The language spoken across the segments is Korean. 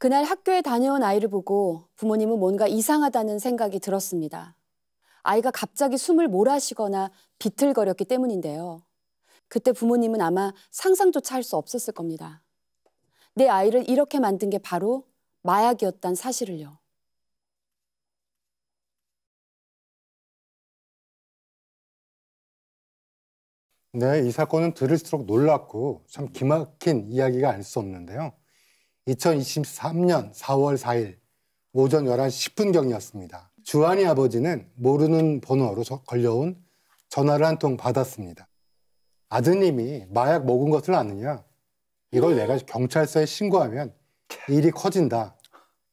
그날 학교에 다녀온 아이를 보고 부모님은 뭔가 이상하다는 생각이 들었습니다. 아이가 갑자기 숨을 몰아쉬거나 비틀거렸기 때문인데요. 그때 부모님은 아마 상상조차 할 수 없었을 겁니다. 내 아이를 이렇게 만든 게 바로 마약이었단 사실을요. 네, 이 사건은 들을수록 놀랍고 참 기막힌 이야기가 아수 없는데요. 2023년 4월 4일 오전 11시 10분경이었습니다. 주한이 아버지는 모르는 번호로 걸려온 전화를 한 통 받았습니다. 아드님이 마약 먹은 것을 아느냐? 이걸 내가 경찰서에 신고하면 일이 커진다.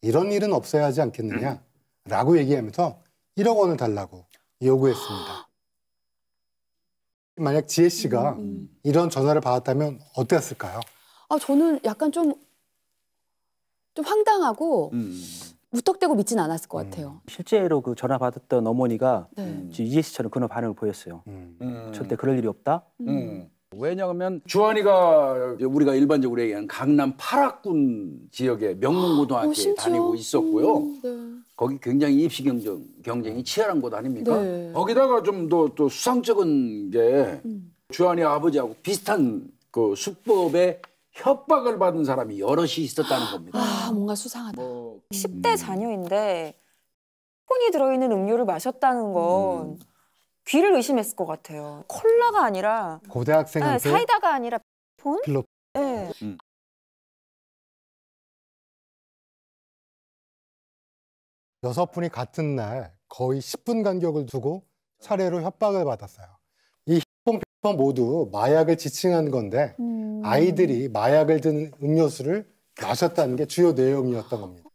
이런 일은 없어야 하지 않겠느냐? 라고 얘기하면서 1억 원을 달라고 요구했습니다. 만약 지혜 씨가 음. 이런 전화를 받았다면 어땠을까요? 아, 저는 약간 좀좀 황당하고 음. 무턱대고 믿진 않았을 것 음. 같아요. 실제로 그 전화 받았던 어머니가 네. 음. 지금 이재 처럼 그런 반응을 보였어요. 음. 절대 그럴 일이 없다. 왜냐하면 주한이가 우리가 일반적으로 얘기하는 강남 파락군 지역의 명문고등학교에 어, 다니고 있었고요. 네. 거기 굉장히 입시 경쟁 경쟁이 치열한 곳 아닙니까? 네. 거기다가 좀 더또또 수상쩍은 게 음. 주한이 아버지하고 비슷한 그 수법의 협박을 받은 사람이 여럿이 있었다는 겁니다. 아, 뭔가 수상하다. 뭐, 10대 자녀인데 음. 폰이 들어있는 음료를 마셨다는 건 음. 귀를 의심했을 것 같아요. 콜라가 아니라 고등학생한테 네, 사이다가 아니라 폰? 필 네. 음. 여섯 분이 같은 날 거의 10분 간격을 두고 차례로 협박을 받았어요. 어, 모두 마약을 지칭한 건데 음. 아이들이 마약을 든 음료수를 마셨다는 게 주요 내용이었던 겁니다.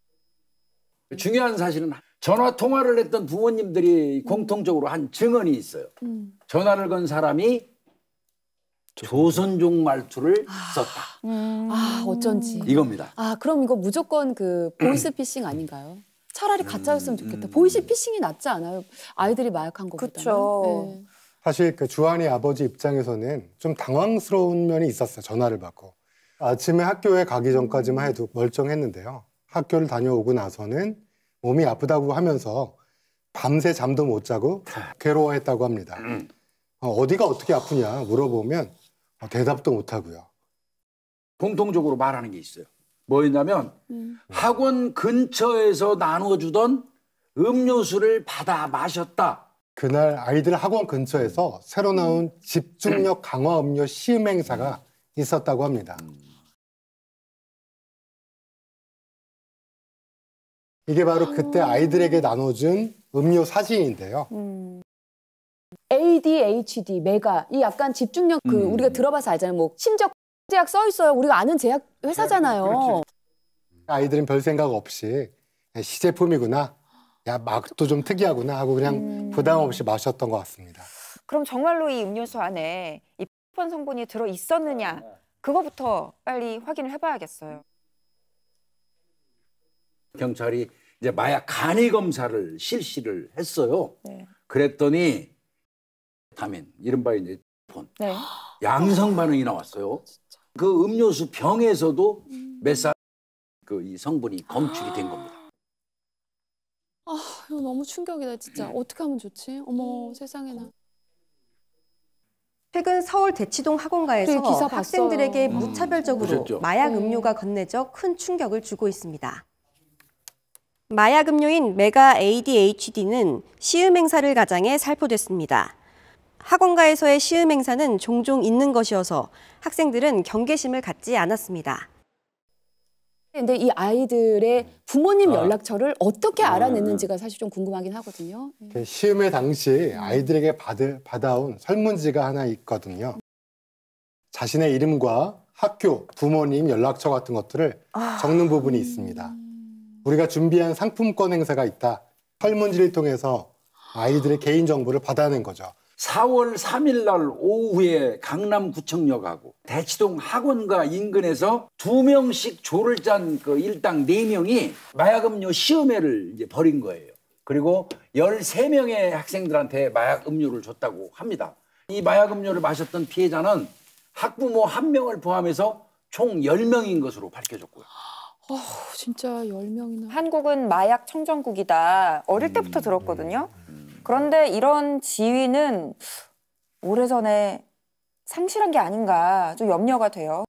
중요한 사실은 전화 통화를 했던 부모님들이 공통적으로 한 증언이 있어요. 음. 전화를 건 사람이 조선족 말투를 아, 썼다. 음. 아 어쩐지 이겁니다. 아 그럼 이거 무조건 그 보이스피싱 아닌가요? 차라리 가짜였으면 음. 좋겠다. 보이스피싱이 낫지 않아요? 아이들이 마약한 것보다. 그렇죠. 사실 그 주한이 아버지 입장에서는 좀 당황스러운 면이 있었어요. 전화를 받고. 아침에 학교에 가기 전까지만 해도 멀쩡했는데요. 학교를 다녀오고 나서는 몸이 아프다고 하면서 밤새 잠도 못 자고 괴로워했다고 합니다. 어, 어디가 어떻게 아프냐 물어보면 어, 대답도 못 하고요. 공통적으로 말하는 게 있어요. 뭐였냐면 음. 학원 근처에서 나눠주던 음료수를 받아 마셨다. 그날 아이들 학원 근처에서 새로 나온 집중력 강화 음료 시음 행사가 있었다고 합니다. 이게 바로 그때 아이들에게 나눠준 음료 사진인데요. 음. ADHD, 메가 이 약간 집중력 그 음. 우리가 들어봐서 알잖아요. 뭐 심지어 제약 써 있어요. 우리가 아는 제약 네, 회사잖아요. 네, 아이들은 별 생각 없이 시제품이구나 야 막도 좀 특이하구나 하고 그냥 음... 부담 없이 마셨던 것 같습니다. 그럼 정말로 이 음료수 안에 이 폭번 성분이 들어 있었느냐 아, 네. 그거부터 빨리 확인을 해봐야겠어요. 경찰이 이제 마약 간이 검사를 실시를 했어요. 네. 그랬더니 타민 이른바 이제 폰 네. 양성 반응이 나왔어요. 아, 그 음료수 병에서도 음... 몇살 그 이 성분이 검출이 된 겁니다. 아, 이거 너무 충격이다, 진짜. 어떻게 하면 좋지? 어머, 음. 세상에나. 최근 서울 대치동 학원가에서 그 기사 학생들에게 봤어요. 음. 무차별적으로 보 마약 네. 음료가 건네져 큰 충격을 주고 있습니다. 마약 음료인 메가 ADHD는 시음 행사를 가장해 살포됐습니다. 학원가에서의 시음 행사는 종종 있는 것이어서 학생들은 경계심을 갖지 않았습니다. 근데 이 아이들의 부모님 아. 연락처를 어떻게 아. 알아냈는지가 사실 좀 궁금하긴 하거든요. 예. 그 시음회 당시 아이들에게 받을, 받아온 설문지가 하나 있거든요. 자신의 이름과 학교, 부모님 연락처 같은 것들을 아. 적는 부분이 있습니다. 우리가 준비한 상품권 행사가 있다. 설문지를 통해서 아이들의 개인정보를 받아낸 거죠. 4월 3일 날 오후에 강남구청역하고 대치동 학원과 인근에서 두 명씩 조를 짠 그 일당 네 명이 마약음료 시험회를 이제 벌인 거예요. 그리고 13명의 학생들한테 마약음료를 줬다고 합니다. 이 마약음료를 마셨던 피해자는 학부모 한 명을 포함해서 총 10명인 것으로 밝혀졌고요. 어, 진짜 10명이나. 한국은 마약 청정국이다. 어릴 때부터 음, 들었거든요. 음. 그런데 이런 지위는 오래전에 상실한 게 아닌가 좀 염려가 돼요.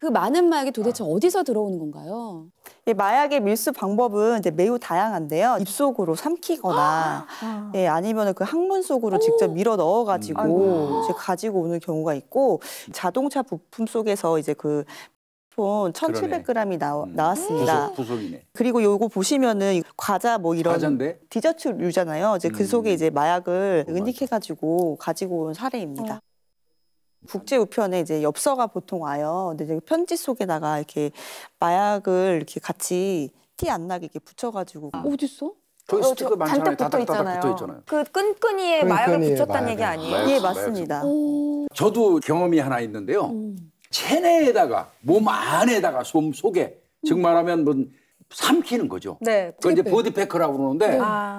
그 많은 마약이 도대체 아. 어디서 들어오는 건가요? 예, 마약의 밀수 방법은 이제 매우 다양한데요. 입속으로 삼키거나 아 예, 아니면 그 항문 속으로 직접 밀어 넣어가지고 이제 가지고 오는 경우가 있고 자동차 부품 속에서 이제 그 폰 1,700g이 나, 나왔습니다. 부속, 그리고 요거 보시면은 과자 뭐 이런 과자인데? 디저트류잖아요. 이제 그 속에 음. 이제 마약을 은닉해가지고 가지고 온 사례입니다. 어. 국제 우편에 이제 엽서가 보통 와요. 근데 이제 편지 속에다가 이렇게 마약을 이렇게 같이 티 안 나게 이렇게 붙여가지고 아. 어디 있어? 저희 스티커 많잖아 붙어 있잖아요. 그 끈끈이에 마약을 붙였다는 얘기 네, 아니에요? 마약 예, 맞습니다. 저도 경험이 하나 있는데요. 음. 체내에다가 몸 안에다가 솜 속에 음. 즉 말하면 뭐 삼키는 거죠. 네. 그 이제 보디패커라고 그러는데 네. 아.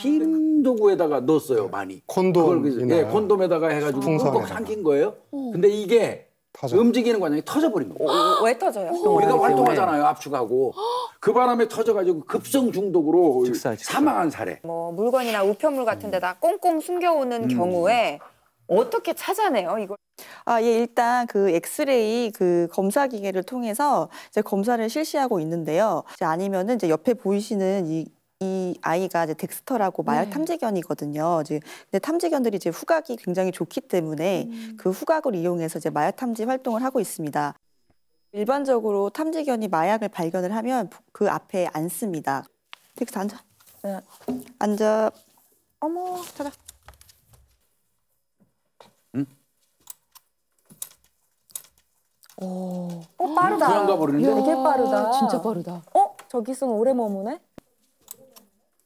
빔 아, 네. 도구에다가 넣었어요 네. 많이. 콘돔. 예, 콘돔에다가 해가지고 꾹꾹 삼킨 거예요. 오. 근데 이게 터져. 움직이는 과정이 터져버린 거예요. 아, 왜 터져요? 어, 우리가 네. 활동하잖아요 압축하고 그 바람에 터져가지고 급성 중독으로 직사, 직사. 사망한 사례. 뭐 물건이나 우편물 같은 데다 꽁꽁 숨겨오는 음. 경우에 어떻게 찾아내요 이걸? 아, 예, 일단 그 엑스레이 그 검사 기계를 통해서 이제 검사를 실시하고 있는데요. 이제 아니면은 이제 옆에 보이시는 이이 아이가 이제 덱스터라고 마약 네. 탐지견이거든요. 이제 근데 탐지견들이 이제 후각이 굉장히 좋기 때문에 음. 그 후각을 이용해서 이제 마약 탐지 활동을 하고 있습니다. 일반적으로 탐지견이 마약을 발견을 하면 그 앞에 앉습니다. 덱스터 앉아. 네, 앉아. 어머, 찾라 응? 오, 어, 빠르다. 그런가 버리는데? 되게 빠르다. 진짜 빠르다. 어? 저기 있으면 오래 머무네?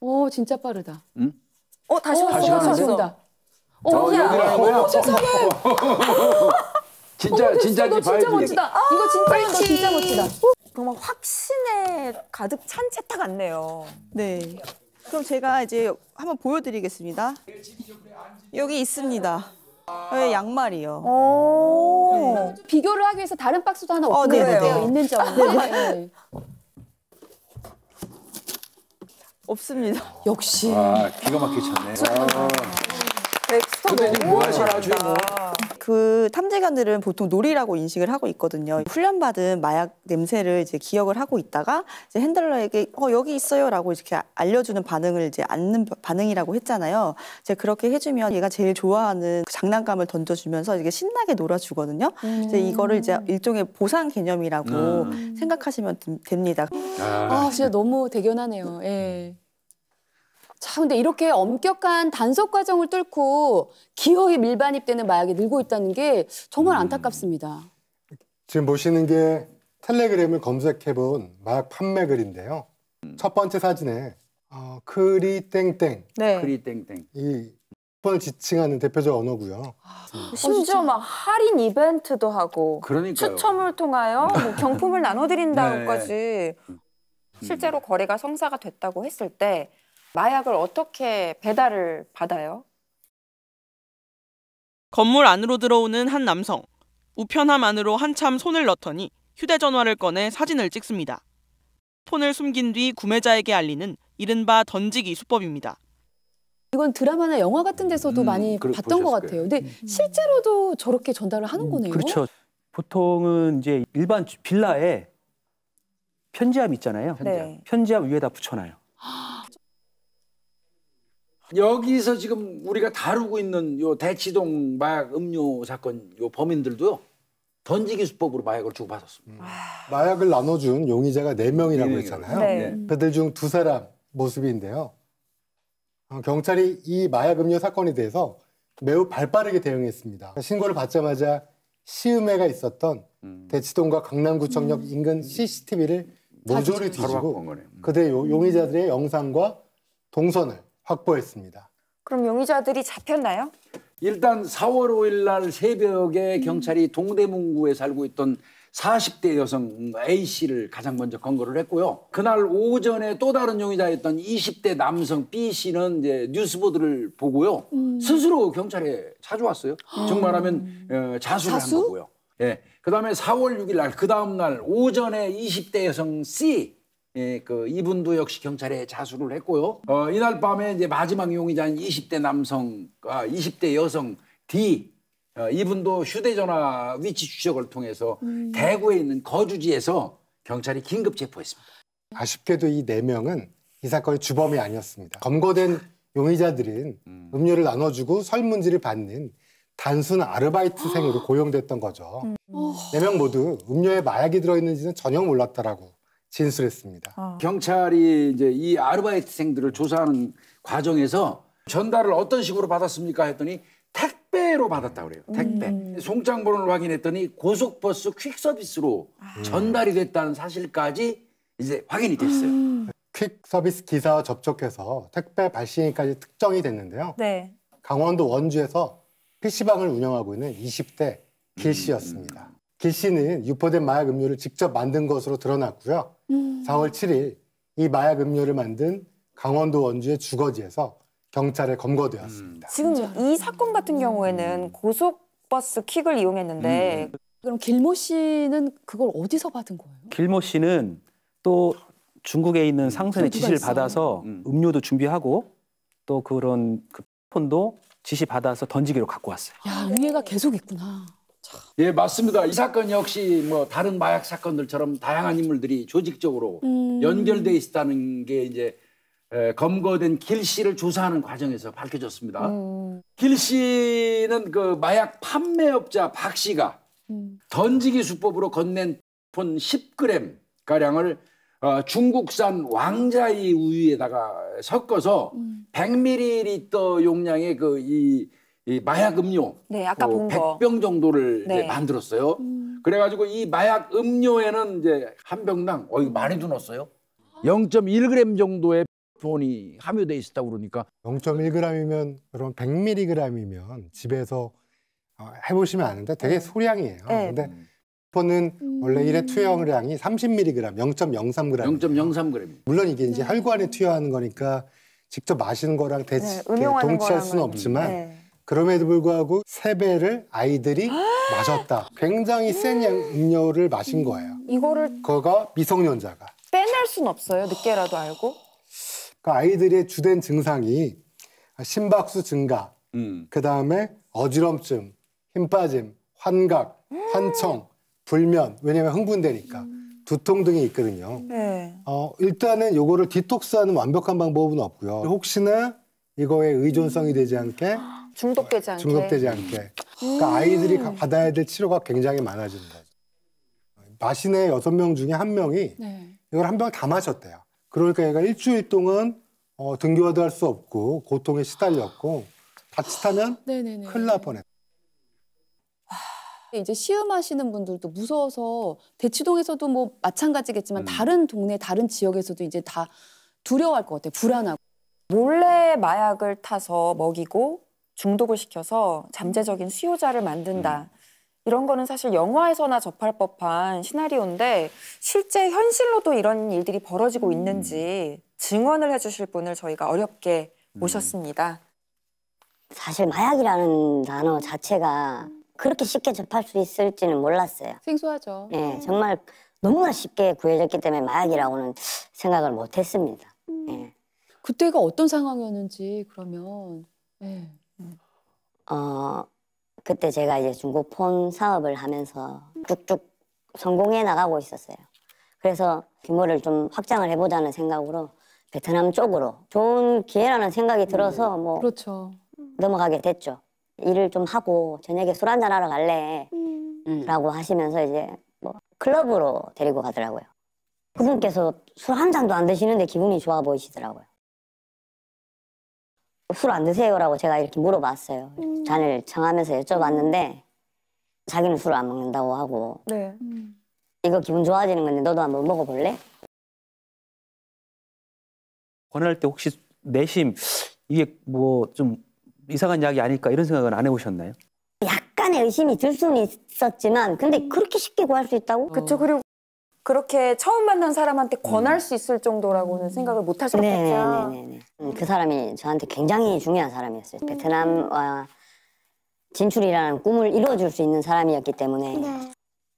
오 진짜 빠르다. 응? 어 다시 왔어. 다시 온 어, 어, 여기라는 거 세상에. 진짜 진짜지 어, 봐야지. 진짜 멋지다. 아, 이거 진짜너 진짜 멋지다. 정말 확신에 가득 찬 채타 같네요. 네. 그럼 제가 이제 한번 보여드리겠습니다. 여기 있습니다. 여 양말이요. 네. 비교를 하기 위해서 다른 박스도 하나 어, 없네요. 있는 점. 네. 네. 없습니다. 역시. 아, 기가 막히게 쳤네. 백스터 너무 뭐 잘한다. 그 탐지견들은 보통 놀이라고 인식을 하고 있거든요. 훈련받은 마약 냄새를 이제 기억을 하고 있다가 이제 핸들러에게 어 여기 있어요라고 이렇게 알려주는 반응을 이제 안는 반응이라고 했잖아요. 이제 그렇게 해주면 얘가 제일 좋아하는 그 장난감을 던져주면서 이게 신나게 놀아주거든요. 음. 이제 이거를 이제 일종의 보상 개념이라고 음. 생각하시면 됩니다. 아, 아 진짜 너무 대견하네요. 예. 자, 근데 이렇게 엄격한 단속 과정을 뚫고 기어이 밀반입되는 마약이 늘고 있다는 게 정말 음. 안타깝습니다. 음. 지금 보시는 게 텔레그램을 검색해본 마약 판매 글인데요. 음. 첫 번째 사진에 어, 크리 땡땡, 네. 크리 땡땡 이 쿠폰을 지칭하는 대표적 언어고요. 아, 음. 어, 심지어 막 할인 이벤트도 하고 그러니까요. 추첨을 통하여 뭐 경품을 나눠드린다고까지 네. 실제로 거래가 성사가 됐다고 했을 때 마약을 어떻게 배달을 받아요? 건물 안으로 들어오는 한 남성. 우편함 안으로 한참 손을 넣더니 휴대전화를 꺼내 사진을 찍습니다. 폰을 숨긴 뒤 구매자에게 알리는 이른바 던지기 수법입니다. 이건 드라마나 영화 같은 데서도 음, 많이 그래, 봤던 것 같아요. 근데 음. 실제로도 저렇게 전달을 하는 음, 거네요. 그렇죠. 보통은 이제 일반 빌라에 편지함 있잖아요. 네. 편지함, 네. 편지함 위에다 붙여놔요. 아, 여기서 지금 우리가 다루고 있는 요 대치동 마약 음료 사건 요 범인들도요. 던지기 수법으로 마약을 주고받았습니다. 음. 마약을 나눠준 용의자가 네명이라고 네 했잖아요. 네. 네. 그들 중 두 사람 모습인데요. 어, 경찰이 이 마약 음료 사건에 대해서 매우 발빠르게 대응했습니다. 신고를 받자마자 시음회가 있었던 음. 대치동과 강남구청역 음. 인근 CCTV를 모조리 뒤지고 음. 그들의 용의자들의 영상과 동선을 확보했습니다. 그럼 용의자들이 잡혔나요? 일단 4월 5일 날 새벽에 음. 경찰이 동대문구에 살고 있던 40대 여성 A 씨를 가장 먼저 검거를 했고요. 그날 오전에 또 다른 용의자였던 20대 남성 B 씨는 이제 뉴스보드를 보고요. 음. 스스로 경찰에 찾아왔어요. 아. 정말하면 어, 자수를 자수? 한 거고요. 예. 그다음에 4월 6일 날 그다음 날 오전에 20대 여성 C 예, 그 이분도 역시 경찰에 자수를 했고요. 어, 이날 밤에 이제 마지막 용의자인 20대 남성, 아, 20대 여성 D 어, 이분도 휴대전화 위치 추적을 통해서 음. 대구에 있는 거주지에서 경찰이 긴급 체포했습니다. 아쉽게도 이 네 명은 이 사건의 주범이 아니었습니다. 검거된 용의자들은 음. 음료를 나눠주고 설문지를 받는 단순 아르바이트생으로 아. 고용됐던 거죠. 음. 네명 모두 음료에 마약이 들어있는지는 전혀 몰랐다라고 진술했습니다. 어. 경찰이 이제 이 아르바이트생들을 조사하는 과정에서 전달을 어떤 식으로 받았습니까 했더니 택배로 받았다 그래요. 택배. 음. 송장 번호를 확인했더니 고속버스 퀵서비스로 음. 전달이 됐다는 사실까지 이제 확인이 됐어요. 음. 퀵서비스 기사와 접촉해서 택배 발신까지 특정이 됐는데요. 네. 강원도 원주에서 PC방을 운영하고 있는 20대 길 씨였습니다. 길 씨는 유포된 마약 음료를 직접 만든 것으로 드러났고요. 음. 4월 7일 이 마약 음료를 만든 강원도 원주의 주거지에서 경찰에 검거되었습니다. 음. 지금 이 사건 같은 음. 경우에는 고속버스 퀵을 이용했는데 음. 그럼 길모 씨는 그걸 어디서 받은 거예요? 길모 씨는 또 중국에 있는 상선의 지시를 있어요? 받아서 음. 음료도 준비하고 또 그런 그 폰도 지시 받아서 던지기로 갖고 왔어요. 야, 위에가 계속 있구나. 예, 맞습니다. 이 사건 역시 뭐 다른 마약 사건들처럼 다양한 인물들이 조직적으로 음... 연결돼 있다는 게 이제 에, 검거된 길 씨를 조사하는 과정에서 밝혀졌습니다. 음... 길 씨는 그 마약 판매업자 박 씨가 음... 던지기 수법으로 건넨 폰 10g 가량을 어, 중국산 왕자이 우유에다가 섞어서 100ml 음. 용량의 그이 이 마약 음료 네, 아까 뭐 본 거. 100병 정도를 네. 이제 만들었어요. 음. 그래가지고 이 마약 음료에는 이제 한 병당 어 이거 많이 도었어요 0.1g 정도의 폰이 함유돼 있었다고 그러니까 0.1g이면 그럼 100mg이면 집에서 어, 해보시면 아는데 되게 네. 소량이에요. 네. 근데 폰은 원래 일회 음. 투여량이 30mg, 0.03g. 0.03g. 물론 이게 이제 네. 혈관에 투여하는 거니까 직접 마시는 거랑 대, 네, 동치할 수는 없지만 네. 그럼에도 불구하고 세배를 아이들이 마셨다. 아! 굉장히 센 음료를 마신 거예요. 이거를 그거가 미성년자가. 빼낼 순 없어요. 늦게라도 알고. 그 아이들의 주된 증상이 심박수 증가, 음. 그 다음에 어지럼증, 힘 빠짐, 환각, 환청, 불면, 왜냐면 흥분되니까 두통 등이 있거든요. 네. 어, 일단은 요거를 디톡스하는 완벽한 방법은 없고요. 혹시나 이거에 의존성이 되지 않게 아. 중독되지 않게. 중독되지 않게. 그러니까 음. 아이들이 받아야 될 치료가 굉장히 많아지는 거죠. 마신의 여섯 명 중에 한 명이 네. 이걸 한 병 다 마셨대요. 그러니까 얘가 일주일 동안 어, 등교도 할 수 없고 고통에 시달렸고 자칫하면 큰일 날 뻔했다. 이제 시음하시는 분들도 무서워서 대치동에서도 뭐 마찬가지겠지만 음. 다른 동네 다른 지역에서도 이제 다 두려워할 것 같아요. 불안하고 몰래 마약을 타서 먹이고 중독을 시켜서 잠재적인 수요자를 만든다. 음. 이런 거는 사실 영화에서나 접할 법한 시나리오인데 실제 현실로도 이런 일들이 벌어지고 음. 있는지 증언을 해주실 분을 저희가 어렵게 음. 모셨습니다. 사실 마약이라는 단어 자체가 그렇게 쉽게 접할 수 있을지는 몰랐어요. 생소하죠. 네, 정말 너무나 쉽게 구해졌기 때문에 마약이라고는 생각을 못했습니다. 음. 네. 그때가 어떤 상황이었는지 그러면. 네. 어, 그때 제가 이제 중고폰 사업을 하면서 쭉쭉 성공해 나가고 있었어요. 그래서 규모를 좀 확장을 해보자는 생각으로 베트남 쪽으로 좋은 기회라는 생각이 들어서 음, 뭐 그렇죠. 넘어가게 됐죠. 일을 좀 하고 저녁에 술 한잔 하러 갈래 음. 음 라고 하시면서 이제 뭐 클럽으로 데리고 가더라고요. 그분께서 술 한 잔도 안 드시는데 기분이 좋아 보이시더라고요. 술안 드세요라고 제가 이렇게 물어봤어요. 음. 잔을 정하면서 여쭤봤는데 음. 자기는 술을 안 먹는다고 하고 네. 음. 이거 기분 좋아지는 건데 너도 한번 먹어볼래? 권할 때 혹시 내심 이게 뭐 좀 이상한 약이 아닐까 이런 생각은 안 해보셨나요? 약간의 의심이 들 수는 있었지만 근데 음. 그렇게 쉽게 구할 수 있다고? 어. 그쵸 그리고 그렇게 처음 만난 사람한테 음. 권할 음. 수 있을 정도라고는 생각을 못 하셨겠죠. 네네네. 네, 네. 음, 그 사람이 저한테 굉장히 중요한 사람이었어요. 음. 베트남 진출이라는 꿈을 이루어줄 수 있는 사람이었기 때문에 네.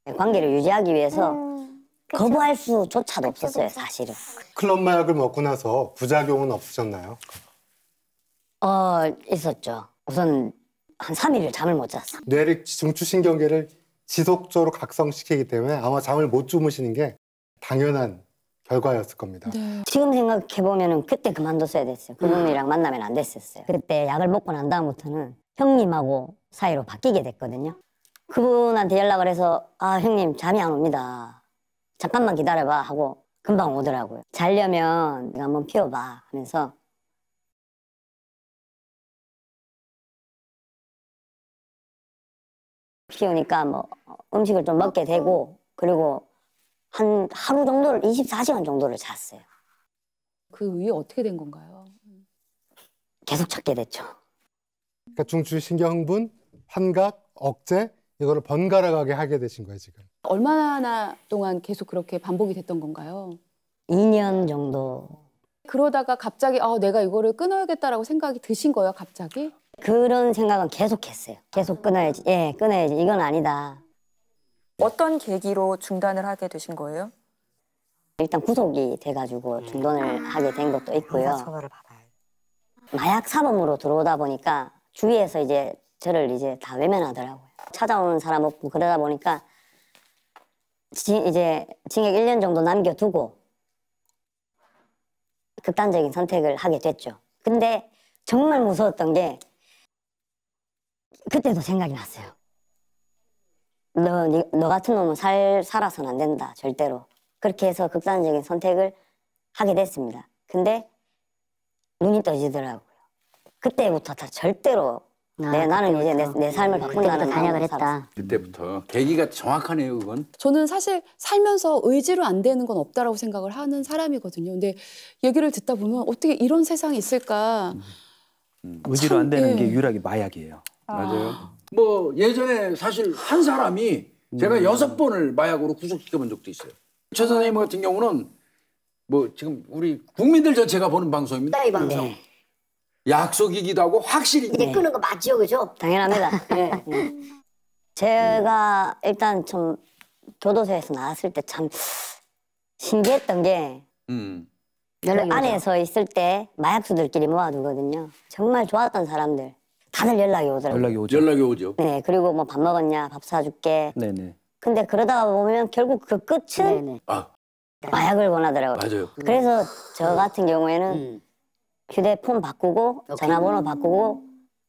네 관계를 유지하기 위해서 음. 거부할 수조차도 없었어요, 사실은. 클럽 마약을 먹고 나서 부작용은 없으셨나요? 어, 있었죠. 우선 한 3일을 잠을 못 잤어. 뇌를 중추신경계를 지속적으로 각성시키기 때문에 아마 잠을 못 주무시는 게 당연한 결과였을 겁니다. 네. 지금 생각해보면 그때 그만뒀어야 됐어요. 그 놈이랑 음. 만나면 안 됐었어요. 그때 약을 먹고 난 다음부터는 형님하고 사이로 바뀌게 됐거든요. 그분한테 연락을 해서 아 형님 잠이 안 옵니다. 잠깐만 기다려봐 하고 금방 오더라고요. 자려면 내가 한번 피워봐 하면서 피우니까 뭐 음식을 좀 먹게 되고 음. 그리고 한 하루 정도를 24시간 정도를 잤어요. 그 위에 어떻게 된 건가요? 계속 찾게 됐죠. 그러니까 중추신경 분 환각, 억제 이거를 번갈아 가게 하게 되신 거예요 지금. 얼마나 동안 계속 그렇게 반복이 됐던 건가요? 2년 정도. 그러다가 갑자기 아 내가 이거를 끊어야겠다라고 생각이 드신 거예요 갑자기? 그런 생각은 계속했어요. 계속 아. 끊어야지, 예 끊어야지 이건 아니다. 어떤 계기로 중단을 하게 되신 거예요? 일단 구속이 돼가지고 중단을 하게 된 것도 있고요. 마약 사범으로 들어오다 보니까 주위에서 이제 저를 이제 다 외면하더라고요. 찾아오는 사람 없고 그러다 보니까 지, 이제 징역 1년 정도 남겨두고 극단적인 선택을 하게 됐죠. 근데 정말 무서웠던 게 그때도 생각이 났어요. 너, 너 같은 놈은 살, 살아선 안 된다, 절대로. 그렇게 해서 극단적인 선택을 하게 됐습니다. 근데 눈이 떠지더라고요. 그때부터 다 절대로 아, 네, 나는 이제 내, 내 삶을 네, 바꾼는 단약을 했다. 그때부터 계기가 정확하네요, 그건. 저는 사실 살면서 의지로 안 되는 건 없다라고 생각을 하는 사람이거든요. 근데 얘기를 듣다 보면 어떻게 이런 세상이 있을까? 음. 음. 의지로 참, 안 되는 예. 게 유일하게 마약이에요. 아. 맞아요. 뭐 예전에 사실 한 사람이 제가 음. 여섯 번을 마약으로 구속시켜 본 적도 있어요. 최 선생님 같은 경우는 뭐 지금 우리 국민들 전체가 보는 방송입니다. 네, 방송. 네. 약속이기도 하고 확실히 이제 네. 끄는 거 맞죠, 그죠? 당연합니다. 네. 네. 제가 일단 좀 교도소에서 나왔을 때 참 신기했던 게 음. 그 안에서 있을 때 마약수들끼리 모아두거든요. 정말 좋았던 사람들. 다들 연락이 오더라고요. 연락이 오죠. 연락이 오죠. 네, 그리고 뭐 밥 먹었냐, 밥 사줄게. 네네. 근데 그러다가 보면 결국 그 끝은 네네. 아. 마약을 원하더라고요. 맞아요. 그래서 저 같은 경우에는 음. 휴대폰 바꾸고 전화번호 바꾸고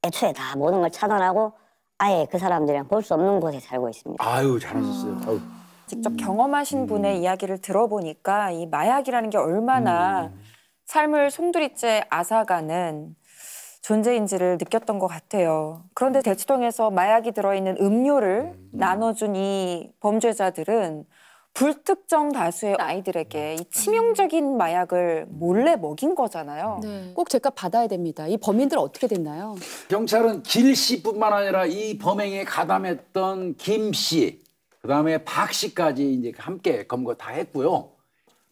애초에 다 모든 걸 차단하고 아예 그 사람들이랑 볼 수 없는 곳에 살고 있습니다. 아유 잘하셨어요. 음. 아유. 직접 경험하신 음. 분의 이야기를 들어보니까 이 마약이라는 게 얼마나 음. 삶을 송두리째 앗아가는 존재인지를 느꼈던 것 같아요. 그런데 대치동에서 마약이 들어있는 음료를 음. 나눠준 이 범죄자들은 불특정 다수의 아이들에게 이 치명적인 마약을 몰래 먹인 거잖아요. 네. 꼭제값 받아야 됩니다. 이 범인들 어떻게 됐나요? 경찰은 길 씨뿐만 아니라 이 범행에 가담했던 김 씨, 그다음에 박 씨까지 이제 함께 검거 다 했고요.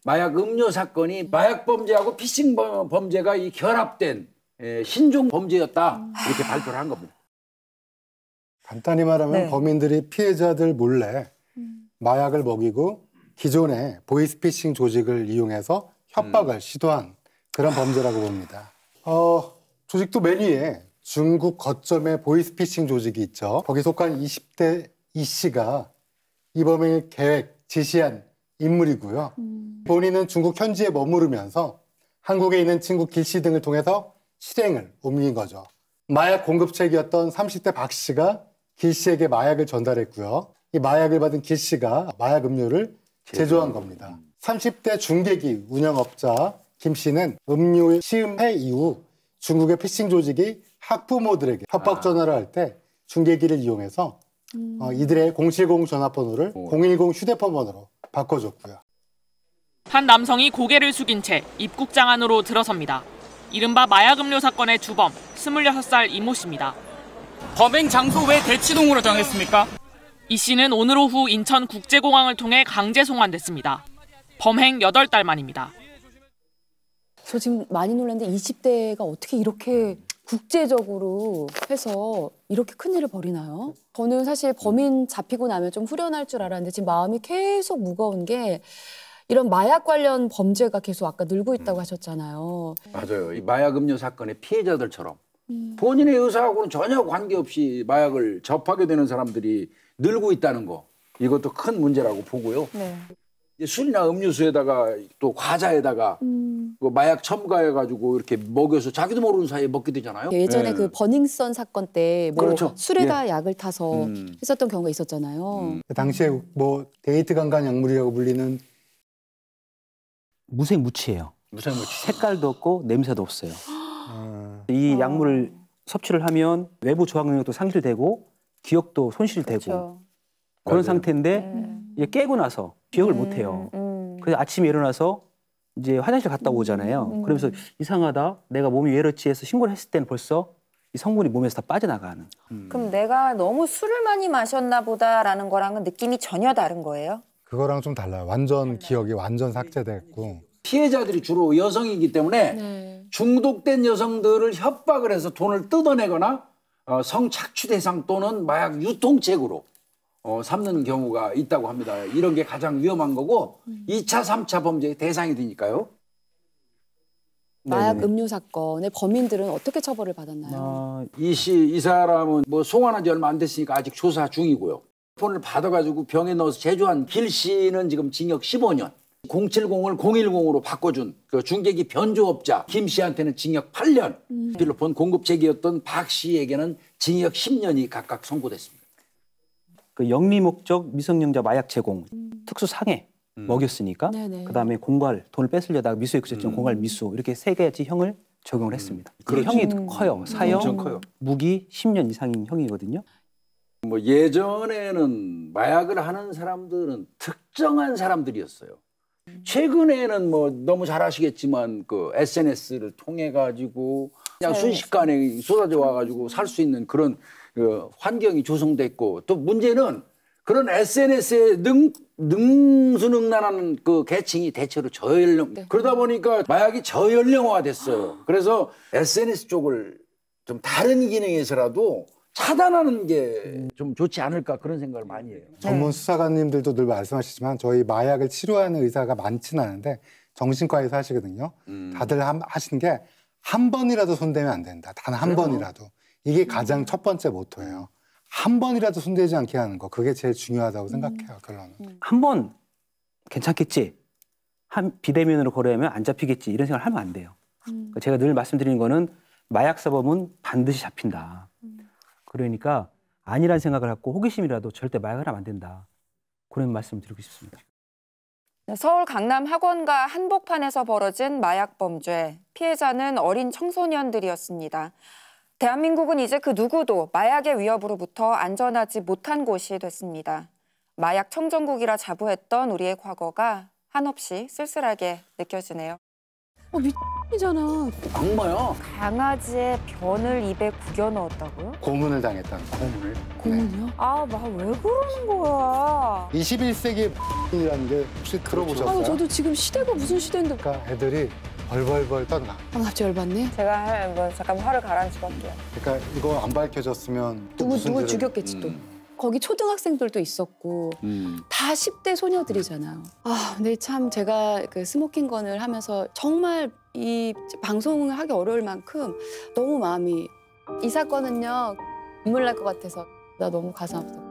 마약 음료 사건이 마약 범죄하고 피싱 범죄가 이 결합된 신종 범죄였다 이렇게 아. 발표를 한 겁니다. 간단히 말하면 네. 범인들이 피해자들 몰래 음. 마약을 먹이고 기존의 보이스피싱 조직을 이용해서 협박을 음. 시도한 그런 범죄라고 봅니다. 어, 조직도 맨 위에 중국 거점의 보이스피싱 조직이 있죠. 거기 속한 20대 이 씨가 이 범행의 계획, 지시한 인물이고요. 음. 본인은 중국 현지에 머무르면서 한국에 있는 친구 길 씨 등을 통해서 실행을 옮긴 거죠. 마약 공급책이었던 30대 박 씨가 길 씨에게 마약을 전달했고요. 이 마약을 받은 길 씨가 마약 음료를 제조한 겁니다. 30대 중개기 운영업자 김 씨는 음료 시음회 이후 중국의 피싱 조직이 학부모들에게 협박 아. 전화를 할 때 중계기를 이용해서 어, 음. 어, 이들의 070 전화번호를 010 휴대폰 번호로 바꿔줬고요. 한 남성이 고개를 숙인 채 입국장 안으로 들어섭니다. 이른바 마약음료 사건의 주범 26살 이모 씨입니다. 범행 장소 왜 대치동으로 정했습니까? 이 씨는 오늘 오후 인천국제공항을 통해 강제 송환됐습니다. 범행 8달 만입니다. 저 지금 많이 놀랐는데 20대가 어떻게 이렇게 국제적으로 해서 이렇게 큰일을 벌이나요? 저는 사실 범인 잡히고 나면 좀 후련할 줄 알았는데 지금 마음이 계속 무거운 게 이런 마약 관련 범죄가 계속 아까 늘고 있다고 음. 하셨잖아요. 맞아요. 이 마약 음료 사건의 피해자들처럼 음. 본인의 의사하고는 전혀 관계없이 마약을 접하게 되는 사람들이 늘고 있다는 거 이것도 큰 문제라고 보고요. 네. 술이나 음료수에다가 또 과자에다가 음. 그 마약 첨가해 가지고 이렇게 먹여서 자기도 모르는 사이에 먹게 되잖아요. 그 예전에 네. 그 버닝썬 사건 때뭐 그렇죠. 술에다 예. 약을 타서 음. 했었던 경우가 있었잖아요. 음. 당시에 뭐 데이트 강간 약물이라고 불리는 무색무취예요. 무색무취. 색깔도 없고 냄새도 없어요. 음. 이 아. 약물을 섭취를 하면 외부 저항 능력도 상실되고 기억도 손실되고 그렇죠. 그런 맞아요. 상태인데 음. 깨고 나서 기억을 음. 못 해요. 음, 음. 그래서 아침에 일어나서 이제 화장실 갔다 오잖아요. 음, 그러면서 이상하다. 내가 몸이 외 이렇지 해서 신고를 했을 때는 벌써 이 성분이 몸에서 다 빠져나가는. 그럼 내가 너무 술을 많이 마셨나 보다라는 거랑은 느낌이 전혀 다른 거예요? 그거랑 좀 달라요. 완전 기억이 완전 네. 삭제됐고 피해자들이 주로 여성이기 때문에 네. 중독된 여성들을 협박을 해서 돈을 뜯어내거나 어, 성착취 대상 또는 마약 유통책으로 어, 삼는 경우가 있다고 합니다. 이런 게 가장 위험한 거고 음. 2차, 3차 범죄의 대상이 되니까요. 마약 네. 음료 사건의 범인들은 어떻게 처벌을 받았나요? 아, 이씨 이 사람은 뭐 송환한 지 얼마 안 됐으니까 아직 조사 중이고요. 돈을 받아가지고 병에 넣어서 제조한 길 씨는 지금 징역 15년. 070을 010으로 바꿔준 그 중계기 변조업자 김 씨한테는 징역 8년, 음. 필로폰 공급책이었던 박 씨에게는 징역 10년이 각각 선고됐습니다. 그 영리 목적 미성년자 마약 제공, 음. 특수 상해 음. 먹였으니까, 그다음에 공갈 돈을 뺏으려다가 미수에그쳤죄증 음. 공갈 미수 이렇게 세 가지 형을 적용을 음. 했습니다. 그 형이 음. 커요, 사형, 커요. 무기 10년 이상인 형이거든요. 뭐 예전에는 마약을 하는 사람들은 특정한 사람들이었어요. 최근에는 뭐 너무 잘 아시겠지만 그 SNS를 통해 가지고 그냥 네. 순식간에 쏟아져 와 가지고 살 수 있는 그런 그 환경이 조성됐고 또 문제는 그런 SNS에 능 능수능란한 그 계층이 대체로 저연령 네. 그러다 보니까 마약이 저연령화 됐어요. 그래서 SNS 쪽을 좀 다른 기능에서라도 차단하는 게좀 음, 좋지 않을까 그런 생각을 많이 해요. 네. 전문 수사관님들도 늘 말씀하시지만 저희 마약을 치료하는 의사가 많지는 않은데 정신과에서 하시거든요. 음. 다들 하시는 게한 번이라도 손대면 안 된다. 단 한 번이라도. 이게 음. 가장 첫 번째 모토예요. 한 번이라도 손대지 않게 하는 거. 그게 제일 중요하다고 생각해요, 결론은. 한 번 괜찮겠지. 한 비대면으로 거래하면 안 잡히겠지. 이런 생각을 하면 안 돼요. 제가 늘 말씀드리는 거는 마약 사범은 반드시 잡힌다. 그러니까 아니란 생각을 갖고 호기심이라도 절대 말하면 안 된다. 그런 말씀 을 드리고 싶습니다. 네, 서울 강남 학원가 한복판에서 벌어진 마약 범죄. 피해자는 어린 청소년들이었습니다. 대한민국은 이제 그 누구도 마약의 위협으로부터 안전하지 못한 곳이 됐습니다. 마약 청정국이라 자부했던 우리의 과거가 한없이 쓸쓸하게 느껴지네요. 어, 미... 이잖아. 악마야. 강아지의 변을 입에 구겨 넣었다고요? 고문을 당했다는 고문을. 고문이요? 네. 아, 막 왜 그러는 거야? 21세기의 이라는 게 혹시 그렇죠. 들어보셨어요? 아, 저도 지금 시대가 무슨 시대인데. 그러니까 애들이 벌벌벌 떤다. 아, 갑자기 열받네. 제가 한번 잠깐 화를 가라앉히고 할게요. 그러니까 이거 안 밝혀졌으면 누구 누구 죽였겠지 음. 또. 거기 초등학생들도 있었고 음. 다 10대 소녀들이잖아요. 아, 근데 참 제가 그 스모킹건을 하면서 정말 이 방송을 하기 어려울 만큼 너무 마음이 이 사건은요 눈물 날 것 같아서 나 너무 가슴 아프다.